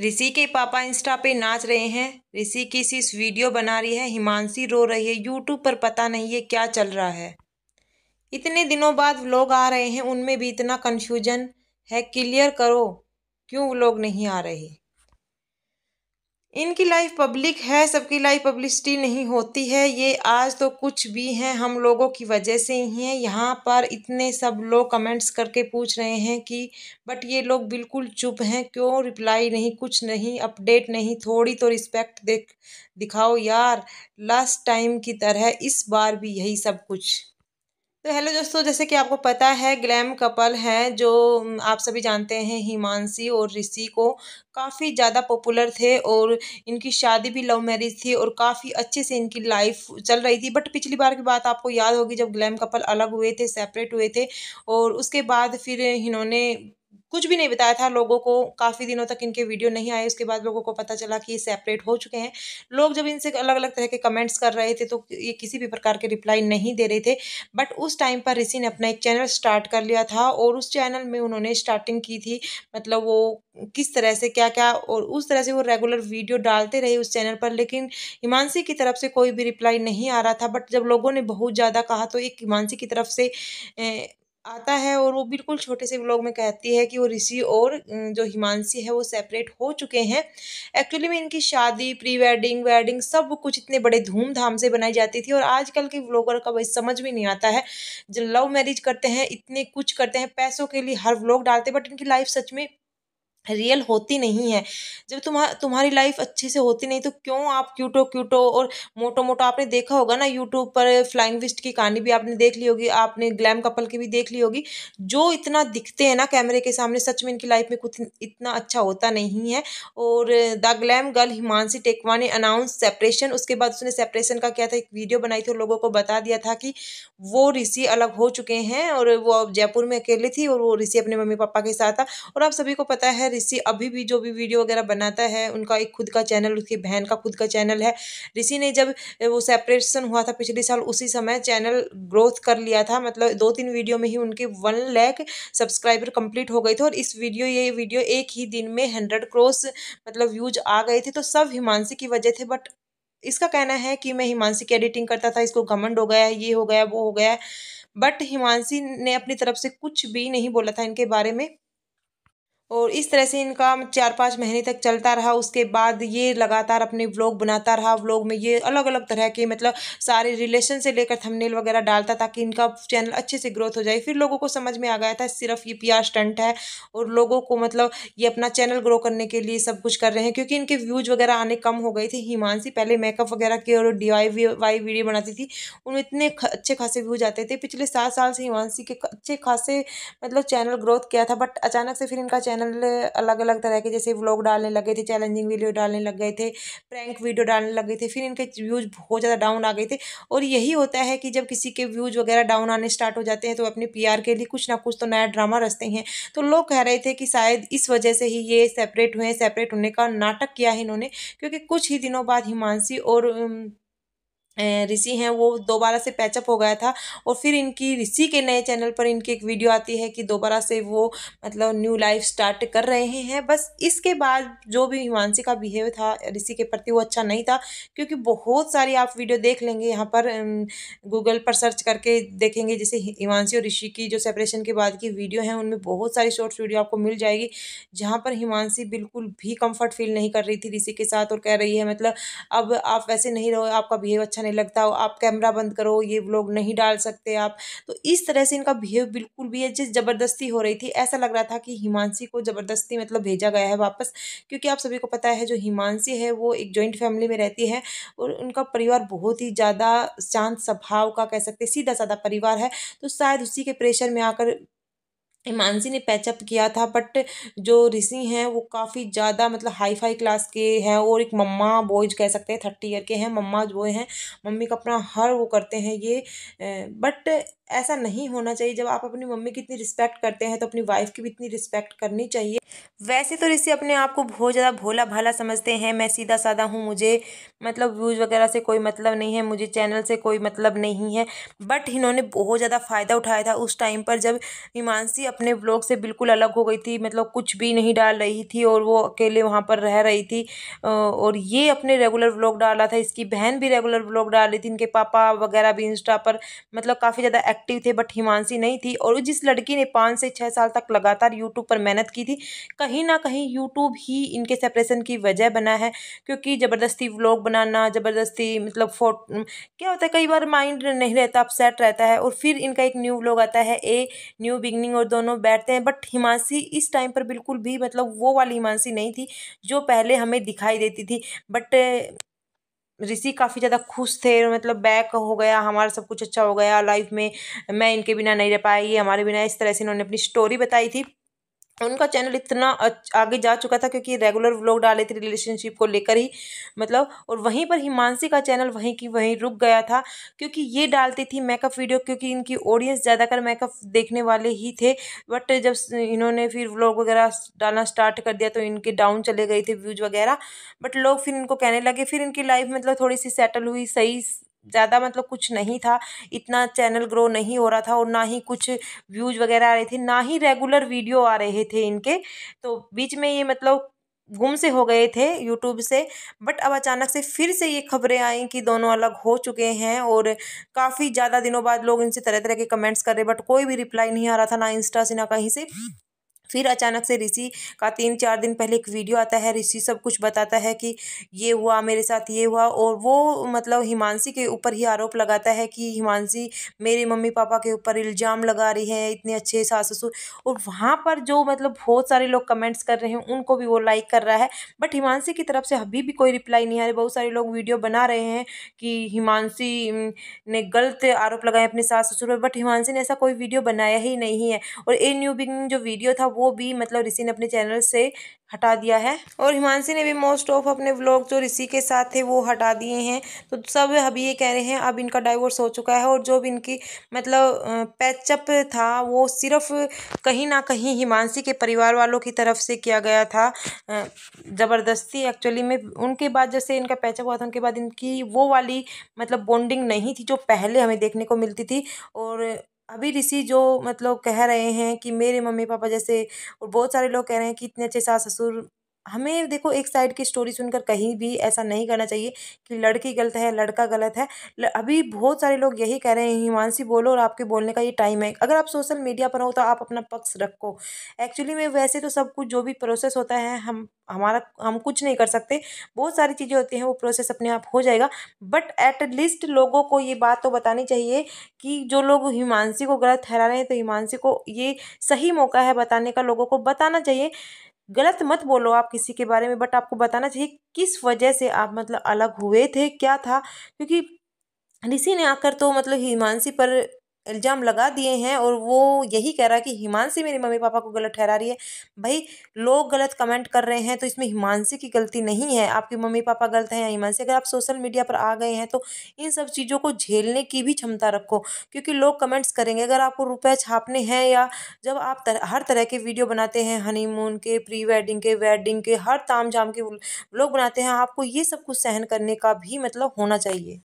ऋषि के पापा इंस्टा पे नाच रहे हैं ऋषि की सिस वीडियो बना रही है हिमांशी रो रही है यूट्यूब पर पता नहीं है क्या चल रहा है इतने दिनों बाद लोग आ रहे हैं उनमें भी इतना कन्फ्यूजन है क्लियर करो क्यों लोग नहीं आ रहे इनकी लाइफ पब्लिक है सबकी लाइफ पब्लिसिटी नहीं होती है ये आज तो कुछ भी हैं हम लोगों की वजह से ही हैं यहाँ पर इतने सब लोग कमेंट्स करके पूछ रहे हैं कि बट ये लोग बिल्कुल चुप हैं क्यों रिप्लाई नहीं कुछ नहीं अपडेट नहीं थोड़ी तो रिस्पेक्ट देख दिखाओ यार लास्ट टाइम की तरह इस बार भी यही सब कुछ तो हेलो दोस्तों जैसे कि आपको पता है ग्लैम कपल हैं जो आप सभी जानते हैं हिमांशी और ऋषि को काफ़ी ज़्यादा पॉपुलर थे और इनकी शादी भी लव मैरिज थी और काफ़ी अच्छे से इनकी लाइफ चल रही थी बट पिछली बार की बात आपको याद होगी जब ग्लैम कपल अलग हुए थे सेपरेट हुए थे और उसके बाद फिर इन्होंने कुछ भी नहीं बताया था लोगों को काफ़ी दिनों तक इनके वीडियो नहीं आए उसके बाद लोगों को पता चला कि ये सेपरेट हो चुके हैं लोग जब इनसे अलग अलग तरह के कमेंट्स कर रहे थे तो ये किसी भी प्रकार के रिप्लाई नहीं दे रहे थे बट उस टाइम पर ऋषि ने अपना एक चैनल स्टार्ट कर लिया था और उस चैनल में उन्होंने स्टार्टिंग की थी मतलब वो किस तरह से क्या क्या और उस तरह से वो रेगुलर वीडियो डालते रहे उस चैनल पर लेकिन हिमांशी की तरफ से कोई भी रिप्लाई नहीं आ रहा था बट जब लोगों ने बहुत ज़्यादा कहा तो एक हिमांशी की तरफ से आता है और वो बिल्कुल छोटे से व्लॉग में कहती है कि वो ऋषि और जो हिमांशी है वो सेपरेट हो चुके हैं एक्चुअली में इनकी शादी प्री वेडिंग वेडिंग सब कुछ इतने बड़े धूमधाम से बनाई जाती थी और आजकल के व्लॉगर का वही समझ में नहीं आता है जो लव मैरिज करते हैं इतने कुछ करते हैं पैसों के लिए हर व्लॉग डालते बट इनकी लाइफ सच में रियल होती नहीं है जब तुम्हा तुम्हारी लाइफ अच्छे से होती नहीं तो क्यों आप क्यूटो क्यूटो और मोटो मोटो आपने देखा होगा ना यूट्यूब पर फ्लाइंग विस्ट की कहानी भी आपने देख ली होगी आपने ग्लैम कपल की भी देख ली होगी जो इतना दिखते हैं ना कैमरे के सामने सच में इनकी लाइफ में कुछ इतना अच्छा होता नहीं है और the glam girl Himanshi Tekwa ने अनाउंस सेपरेशन उसके बाद उसने सेपरेशन का क्या था एक वीडियो बनाई थी और लोगों को बता दिया था कि वो ऋषि अलग हो चुके हैं और वो जयपुर में अकेले थी और वो ऋषि अपने मम्मी पापा के साथ था और आप सभी को पता है ऋषि अभी भी जो भी वीडियो वगैरह बनाता है उनका एक खुद का चैनल उसकी बहन का खुद का चैनल है ऋषि ने जब वो सेपरेशन हुआ था पिछले साल उसी समय चैनल ग्रोथ कर लिया था मतलब दो तीन वीडियो में ही उनके वन लैख सब्सक्राइबर कंप्लीट हो गई थे और इस वीडियो ये वीडियो एक ही दिन में हंड्रेड क्रोस मतलब व्यूज आ गए थे तो सब हिमांशी की वजह थे बट इसका कहना है कि मैं हिमांशी की एडिटिंग करता था इसको घमंड हो गया ये हो गया वो हो गया बट हिमांशी ने अपनी तरफ से कुछ भी नहीं बोला था इनके बारे में और इस तरह से इनका चार पाँच महीने तक चलता रहा उसके बाद ये लगातार अपने व्लॉग बनाता रहा व्लॉग में ये अलग अलग तरह के मतलब सारे रिलेशन से लेकर थंबनेल वगैरह डालता ताकि इनका चैनल अच्छे से ग्रोथ हो जाए फिर लोगों को समझ में आ गया था सिर्फ ये पी स्टंट है और लोगों को मतलब ये अपना चैनल ग्रो करने के लिए सब कुछ कर रहे हैं क्योंकि इनके व्यूज़ वगैरह आने कम हो गए थे हिमांशी पहले मेकअप वगैरह के और डी वाई वीडियो बनाती थी उनमें इतने अच्छे खासे व्यूज आते थे पिछले सात साल से हिमांशी के अच्छे खासे मतलब चैनल ग्रोथ किया था बट अचानक से फिर इनका चैनल चैनल अलग अलग तरह के जैसे व्लॉग डालने लगे थे चैलेंजिंग वीडियो डालने लग गए थे प्रैंक वीडियो डालने लग गए थे फिर इनके व्यूज़ बहुत ज़्यादा डाउन आ गए थे और यही होता है कि जब किसी के व्यूज़ वगैरह डाउन आने स्टार्ट हो जाते हैं तो अपने पी के लिए कुछ ना कुछ तो नया ड्रामा रचते हैं तो लोग कह रहे थे कि शायद इस वजह से ही ये सेपरेट हुए सेपरेट होने का नाटक किया है इन्होंने क्योंकि कुछ ही दिनों बाद हिमांशी और ऋषि हैं वो दोबारा से पैचअप हो गया था और फिर इनकी ऋषि के नए चैनल पर इनकी एक वीडियो आती है कि दोबारा से वो मतलब न्यू लाइफ स्टार्ट कर रहे हैं बस इसके बाद जो भी हिमांशी का बिहेव था ऋषि के प्रति वो अच्छा नहीं था क्योंकि बहुत सारी आप वीडियो देख लेंगे यहाँ पर गूगल पर सर्च करके देखेंगे जैसे हिमांशी और ऋषि की जो सेपरेशन के बाद की वीडियो हैं उनमें बहुत सारी शॉर्ट्स वीडियो आपको मिल जाएगी जहाँ पर हिमांशी बिल्कुल भी कम्फर्ट फील नहीं कर रही थी ऋषि के साथ और कह रही है मतलब अब आप वैसे नहीं रहो आपका बिहेव अच्छा नहीं लगता आप कैमरा बंद करो ये व्लॉग नहीं डाल सकते आप तो इस तरह से इनका बिहेव बिल्कुल भी है जिस ज़बरदस्ती हो रही थी ऐसा लग रहा था कि हिमांशी को ज़बरदस्ती मतलब भेजा गया है वापस क्योंकि आप सभी को पता है जो हिमांशी है वो एक जॉइंट फैमिली में रहती है और उनका परिवार बहुत ही ज़्यादा शांत स्वभाव का कह सकते सीधा साधा परिवार है तो शायद उसी के प्रेशर में आकर मानसी ने पैचअप किया था बट जो ऋषि हैं वो काफ़ी ज़्यादा मतलब हाई फाई क्लास के हैं और एक मम्मा बॉयज कह सकते हैं थर्टी ईयर के हैं मम्मा बॉय हैं मम्मी का अपना हर वो करते हैं ये बट ऐसा नहीं होना चाहिए जब आप अपनी मम्मी की इतनी रिस्पेक्ट करते हैं तो अपनी वाइफ की भी इतनी रिस्पेक्ट करनी चाहिए वैसे तो ऋषि अपने आप को बहुत ज़्यादा भोला भाला समझते हैं मैं सीधा साधा हूँ मुझे मतलब व्यूज़ वगैरह से कोई मतलब नहीं है मुझे चैनल से कोई मतलब नहीं है बट इन्होंने बहुत ज़्यादा फ़ायदा उठाया था उस टाइम पर जब हिमांशी अपने व्लॉग से बिल्कुल अलग हो गई थी मतलब कुछ भी नहीं डाल रही थी और वो अकेले वहाँ पर रह रही थी और ये अपने रेगुलर व्लॉग डाला था इसकी बहन भी रेगुलर व्लॉग डाल रही थी इनके पापा वगैरह भी इंस्टा पर मतलब काफ़ी ज़्यादा एक्टिव थे बट हिमांशी नहीं थी और जिस लड़की ने पाँच से छः साल तक लगातार यूट्यूब पर मेहनत की थी कहीं ना कहीं यूट्यूब ही इनके सेपरेशन की वजह बना है क्योंकि ज़बरदस्ती व्लॉग बनाना ज़बरदस्ती मतलब फोटो क्या होता है कई बार माइंड नहीं रहता अपसेट रहता है और फिर इनका एक न्यू ब्लॉग आता है ए न्यू बिगनिंग और दोनों दोनों बैठते हैं बट हिमांशी इस टाइम पर बिल्कुल भी मतलब वो वाली हिमांशी नहीं थी जो पहले हमें दिखाई देती थी बट ऋषि काफ़ी ज़्यादा खुश थे मतलब बैक हो गया हमारा सब कुछ अच्छा हो गया लाइफ में मैं इनके बिना नहीं रह पाई ये हमारे बिना इस तरह से इन्होंने अपनी स्टोरी बताई थी उनका चैनल इतना आगे जा चुका था क्योंकि रेगुलर व्लॉग डाले थे रिलेशनशिप को लेकर ही मतलब और वहीं पर हिमांशी का चैनल वहीं की वहीं रुक गया था क्योंकि ये डालती थी मेकअप वीडियो क्योंकि इनकी ऑडियंस ज़्यादातर मेकअप देखने वाले ही थे बट जब इन्होंने फिर व्लॉग वगैरह डालना स्टार्ट कर दिया तो इनके डाउन चले गए थे व्यूज़ वगैरह बट लोग फिर इनको कहने लगे फिर इनकी लाइफ मतलब थोड़ी सी सेटल हुई सही ज़्यादा मतलब कुछ नहीं था इतना चैनल ग्रो नहीं हो रहा था और ना ही कुछ व्यूज़ वगैरह आ रहे थे ना ही रेगुलर वीडियो आ रहे थे इनके तो बीच में ये मतलब गुम से हो गए थे यूट्यूब से बट अब अचानक से फिर से ये खबरें आई कि दोनों अलग हो चुके हैं और काफ़ी ज़्यादा दिनों बाद लोग इनसे तरह तरह के कमेंट्स कर रहे बट कोई भी रिप्लाई नहीं आ रहा था ना इंस्टा से ना कहीं से फिर अचानक से ऋषि का तीन चार दिन पहले एक वीडियो आता है ऋषि सब कुछ बताता है कि ये हुआ मेरे साथ ये हुआ और वो मतलब हिमांशी के ऊपर ही आरोप लगाता है कि हिमांशी मेरे मम्मी पापा के ऊपर इल्ज़ाम लगा रही है इतने अच्छे सास ससुर और वहाँ पर जो मतलब बहुत सारे लोग कमेंट्स कर रहे हैं उनको भी वो लाइक कर रहा है बट हिमांशी की तरफ से अभी भी कोई रिप्लाई नहीं आ रही बहुत सारे लोग वीडियो बना रहे हैं कि हिमांशी ने गलत आरोप लगाए अपने सास ससुर पर बट हिमांशी ने ऐसा कोई वीडियो बनाया ही नहीं है और ए न्यू बिगनिंग जो वीडियो था वो भी मतलब ऋषि ने अपने चैनल से हटा दिया है और हिमांशी ने भी मोस्ट ऑफ अपने व्लॉग जो ऋषि के साथ थे वो हटा दिए हैं तो सब अभी ये कह रहे हैं अब इनका डाइवोर्स हो चुका है और जो भी इनकी मतलब पैचअप था वो सिर्फ कहीं ना कहीं हिमांशी के परिवार वालों की तरफ से किया गया था ज़बरदस्ती एक्चुअली में उनके बाद जैसे इनका पैचअप हुआ था उनके बाद इनकी वो वाली मतलब बॉन्डिंग नहीं थी जो पहले हमें देखने को मिलती थी और अभी ऋषि जो मतलब कह रहे हैं कि मेरे मम्मी पापा जैसे और बहुत सारे लोग कह रहे हैं कि इतने अच्छे सास ससुर हमें देखो एक साइड की स्टोरी सुनकर कहीं भी ऐसा नहीं करना चाहिए कि लड़की गलत है लड़का गलत है अभी बहुत सारे लोग यही कह रहे हैं हिमांशी बोलो और आपके बोलने का ये टाइम है अगर आप सोशल मीडिया पर हो तो आप अपना पक्ष रखो एक्चुअली में वैसे तो सब कुछ जो भी प्रोसेस होता है हम हमारा हम कुछ नहीं कर सकते बहुत सारी चीज़ें होती हैं वो प्रोसेस अपने आप हो जाएगा बट एट लीस्ट लोगों को ये बात तो बतानी चाहिए कि जो लोग हिमांशी को गलत ठहरा रहे हैं तो हिमांशी को ये सही मौका है बताने का लोगों को बताना चाहिए गलत मत बोलो आप किसी के बारे में बट आपको बताना चाहिए किस वजह से आप मतलब अलग हुए थे क्या था क्योंकि ऋषि ने आकर तो मतलब हिमांशी पर इल्ज़ाम लगा दिए हैं और वो यही कह रहा है कि हिमांशी मेरे मम्मी पापा को गलत ठहरा रही है भाई लोग गलत कमेंट कर रहे हैं तो इसमें हिमांशी की गलती नहीं है आपके मम्मी पापा गलत हैं हिमांशी अगर आप सोशल मीडिया पर आ गए हैं तो इन सब चीज़ों को झेलने की भी क्षमता रखो क्योंकि लोग कमेंट्स करेंगे अगर आपको रुपये छापने हैं या जब आप तर, हर तरह के वीडियो बनाते हैं हनीमून के प्री वेडिंग के वेडिंग के हर ताम के लोग बनाते हैं आपको ये सब कुछ सहन करने का भी मतलब होना चाहिए